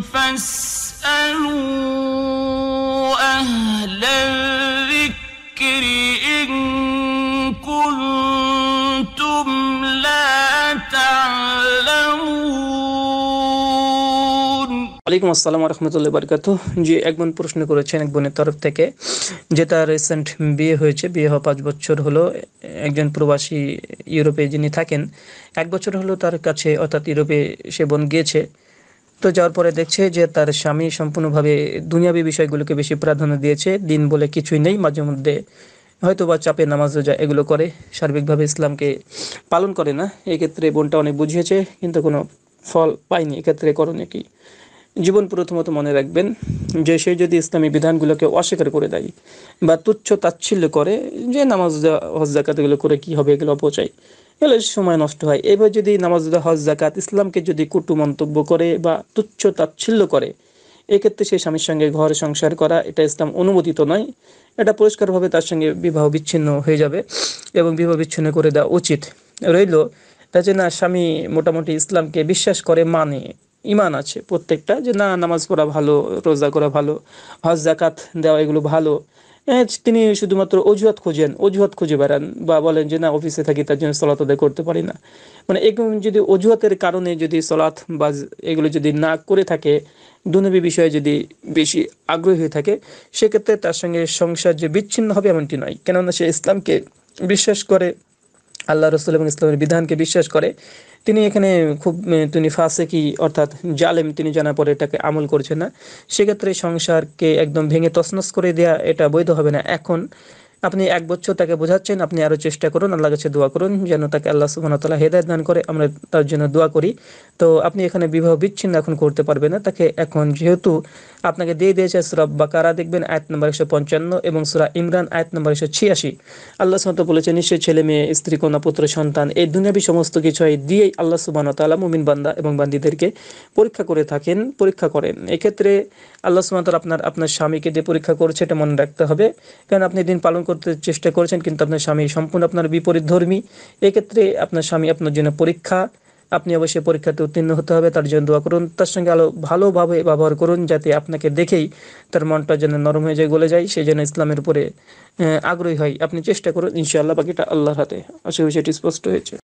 فاسألوا أهل الذكر إن كنتم لا تعلمون ওয়ালাইকুম আসসালাম রহমতুল্লাহ বারকাত জি একজন প্রশ্ন করেছেন এক বোনের তরফ থেকে যে তার রিসেন্ট বিয়ে হয়েছে বিয়ে হওয়া পাঁচ বছর হলো একজন প্রবাসী ইউরোপে যিনি থাকেন এক বছর হলো তার কাছে অর্থাৎ ইউরোপে সে বোন গিয়েছে তো যাওয়ার পরে দেখছে যে তার স্বামী সম্পূর্ণভাবে দুনিয়াবী বিষয়গুলোকে বেশি প্রাধান্য দিয়েছে দিন বলে কিছুই নেই মাঝে মধ্যে হয়তো বা চাপে নামাজ রোজা এগুলো করে সার্বিকভাবে ইসলামকে পালন করে না এক্ষেত্রে বোনটা অনেক বুঝিয়েছে কিন্তু কোনো ফল পায়নি এক্ষেত্রে করণীয় কি জীবন প্রথমত মনে রাখবেন যে সে যদি ইসলামী বিধানগুলোকে অস্বীকার করে দেয় বা তুচ্ছ তাচ্ছিল্য করে যে নামাজ হজ জাকাতগুলো করে কি হবে এগুলো অপচয় এগুলো সময় নষ্ট হয় এবার যদি নামাজ হজ জাকাত ইসলামকে যদি কুটু মন্তব্য করে বা তুচ্ছ তাচ্ছিল্য করে এক্ষেত্রে সেই স্বামীর সঙ্গে ঘর সংসার করা এটা ইসলাম অনুমোদিত নয় এটা পরিষ্কারভাবে তার সঙ্গে বিবাহ বিচ্ছিন্ন হয়ে যাবে এবং বিবাহ বিচ্ছিন্ন করে দেওয়া উচিত রইল তা যে না স্বামী মোটামুটি ইসলামকে বিশ্বাস করে মানে ইমান আছে প্রত্যেকটা যে না নামাজ পড়া ভালো রোজা করা ভালো হজ জাকাত দেওয়া এগুলো ভালো তিনি শুধুমাত্র অজুহাত খোঁজেন অজুহাত খুঁজে বেড়ান বা বলেন যে না অফিসে থাকি তার জন্য সলাত আদায় করতে পারি না মানে এরকম যদি অজুহাতের কারণে যদি সলাৎ বা এগুলো যদি না করে থাকে দুনবী বিষয়ে যদি বেশি আগ্রহী হয়ে থাকে সেক্ষেত্রে তার সঙ্গে সংসার যে বিচ্ছিন্ন হবে এমনটি নয় কেননা সে ইসলামকে বিশ্বাস করে আল্লাহ রসুল এবং ইসলামের বিধানকে বিশ্বাস করে তিনি এখানে খুব তিনি ফাঁসে কি অর্থাৎ জালেম তিনি জানা পরে এটাকে আমল করছেন না সেক্ষেত্রে সংসারকে একদম ভেঙে তসনস করে দেয়া এটা বৈধ হবে না এখন আপনি এক বছর তাকে বোঝাচ্ছেন আপনি আরও চেষ্টা করুন আল্লাহ কাছে দোয়া করুন যেন তাকে আল্লাহ সুবাহতাল্লাহ হেদায়ত দান করে আমরা তার জন্য দোয়া করি তো আপনি এখানে বিবাহ বিচ্ছিন্ন এখন করতে পারবেন না তাকে এখন যেহেতু আপনাকে দিয়ে দিয়েছে সুরাব বাকারা দেখবেন আয়াত নম্বর একশো পঞ্চান্ন এবং সুরা ইমরান আয়াত নম্বর একশো ছিয়াশি আল্লাহ সুমত বলেছে নিশ্চয় ছেলে মেয়ে স্ত্রী কন্যা পুত্র সন্তান এই দুনিয়াবি সমস্ত কিছু দিয়েই আল্লাহ সুবাহতাল্লাহ মুমিন বান্দা এবং বান্দিদেরকে পরীক্ষা করে থাকেন পরীক্ষা করেন এক্ষেত্রে আল্লাহ সুমতাল আপনার আপনার স্বামীকে দিয়ে পরীক্ষা করছে এটা মনে রাখতে হবে কারণ আপনি দিন পালন করতে চেষ্টা করেছেন কিন্তু আপনার স্বামী সম্পূর্ণ আপনার বিপরীত ধর্মী এক্ষেত্রে আপনার স্বামী আপনার জন্য পরীক্ষা আপনি অবশ্যই পরীক্ষাতে উত্তীর্ণ হতে হবে তার জন্য দোয়া করুন তার সঙ্গে আলো ভালোভাবে ব্যবহার করুন যাতে আপনাকে দেখেই তার মনটা যেন নরম হয়ে যায় গলে যায় সেই যেন ইসলামের উপরে আগ্রহী হয় আপনি চেষ্টা করুন ইনশাআল্লাহ বাকিটা আল্লাহর হাতে আশা করি সেটি স্পষ্ট হয়েছে